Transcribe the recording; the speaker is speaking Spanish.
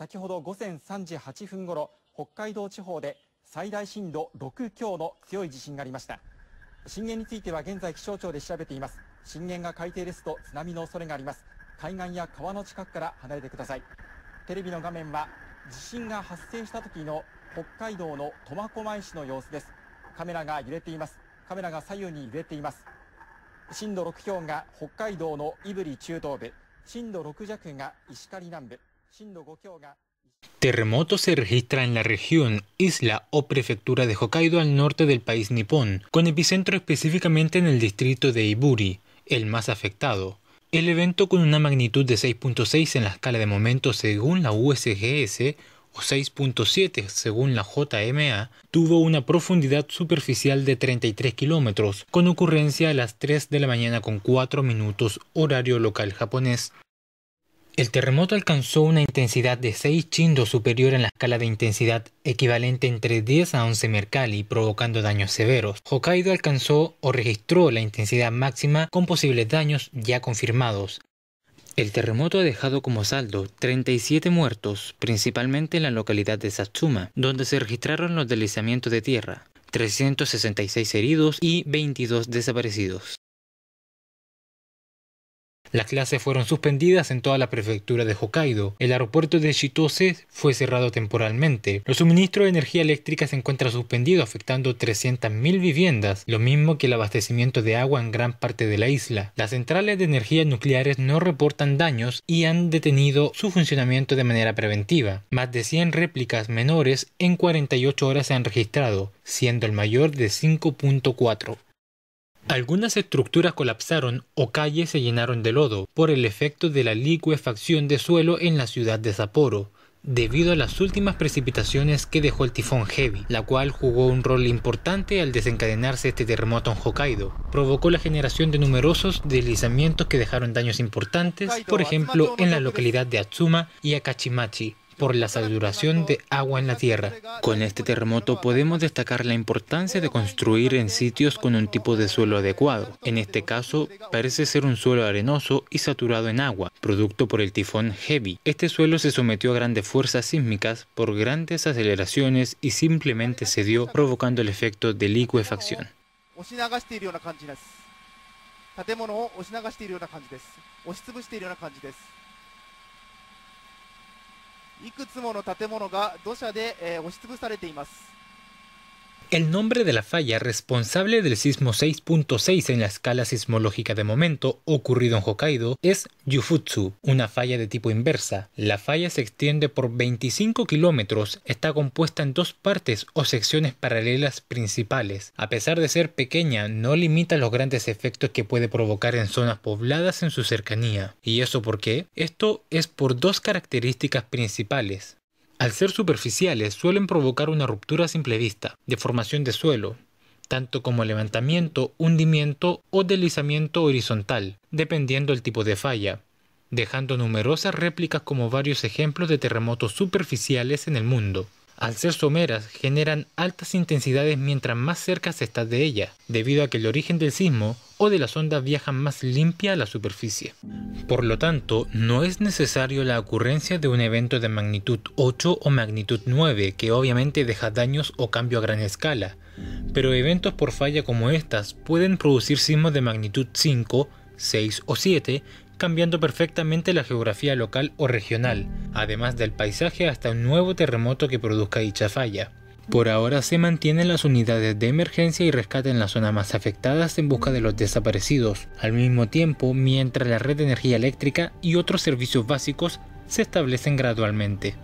先ほど午前3時8分ごろ、北海道地方で最大震度6強の強い地震がありました。震源については現在気象庁で調べています。震源が海底ですと津波の恐れがあります。海岸や川の近くから離れてください。テレビの画面は地震が発生した時の北海道の苫小牧市の様子です。カメラが揺れています。カメラが左右に揺れています。震度6強が北海道の胆振中東部、震度6弱が石狩南部。Terremoto se registra en la región, isla o prefectura de Hokkaido al norte del país nipón, con epicentro específicamente en el distrito de Iburi, el más afectado. El evento con una magnitud de 6.6 en la escala de momento según la USGS o 6.7 según la JMA, tuvo una profundidad superficial de 33 kilómetros, con ocurrencia a las 3 de la mañana con 4 minutos horario local japonés, el terremoto alcanzó una intensidad de 6 chindos superior en la escala de intensidad equivalente entre 10 a 11 Mercalli, provocando daños severos. Hokkaido alcanzó o registró la intensidad máxima con posibles daños ya confirmados. El terremoto ha dejado como saldo 37 muertos, principalmente en la localidad de Satsuma, donde se registraron los deslizamientos de tierra, 366 heridos y 22 desaparecidos. Las clases fueron suspendidas en toda la prefectura de Hokkaido. El aeropuerto de Shitose fue cerrado temporalmente. Los suministros de energía eléctrica se encuentra suspendido, afectando 300.000 viviendas, lo mismo que el abastecimiento de agua en gran parte de la isla. Las centrales de energía nucleares no reportan daños y han detenido su funcionamiento de manera preventiva. Más de 100 réplicas menores en 48 horas se han registrado, siendo el mayor de 5.4. Algunas estructuras colapsaron o calles se llenaron de lodo por el efecto de la licuefacción de suelo en la ciudad de Sapporo, debido a las últimas precipitaciones que dejó el tifón Heavy, la cual jugó un rol importante al desencadenarse este terremoto en Hokkaido. Provocó la generación de numerosos deslizamientos que dejaron daños importantes, por ejemplo en la localidad de Atsuma y Akachimachi, por la saturación de agua en la tierra. Con este terremoto podemos destacar la importancia de construir en sitios con un tipo de suelo adecuado. En este caso, parece ser un suelo arenoso y saturado en agua, producto por el tifón Heavy. Este suelo se sometió a grandes fuerzas sísmicas por grandes aceleraciones y simplemente se dio, provocando el efecto de licuefacción. いくつもの建物が土砂で、えー、押しつぶされています El nombre de la falla responsable del sismo 6.6 en la escala sismológica de momento ocurrido en Hokkaido es Yufutsu, una falla de tipo inversa. La falla se extiende por 25 kilómetros, está compuesta en dos partes o secciones paralelas principales. A pesar de ser pequeña, no limita los grandes efectos que puede provocar en zonas pobladas en su cercanía. ¿Y eso por qué? Esto es por dos características principales. Al ser superficiales suelen provocar una ruptura simple vista, deformación de suelo, tanto como levantamiento, hundimiento o deslizamiento horizontal, dependiendo del tipo de falla, dejando numerosas réplicas como varios ejemplos de terremotos superficiales en el mundo al ser someras, generan altas intensidades mientras más cerca se está de ella, debido a que el origen del sismo o de las ondas viaja más limpia a la superficie. Por lo tanto, no es necesario la ocurrencia de un evento de magnitud 8 o magnitud 9, que obviamente deja daños o cambio a gran escala, pero eventos por falla como estas pueden producir sismos de magnitud 5, 6 o 7 cambiando perfectamente la geografía local o regional, además del paisaje hasta un nuevo terremoto que produzca dicha falla. Por ahora se mantienen las unidades de emergencia y rescate en las zonas más afectadas en busca de los desaparecidos, al mismo tiempo mientras la red de energía eléctrica y otros servicios básicos se establecen gradualmente.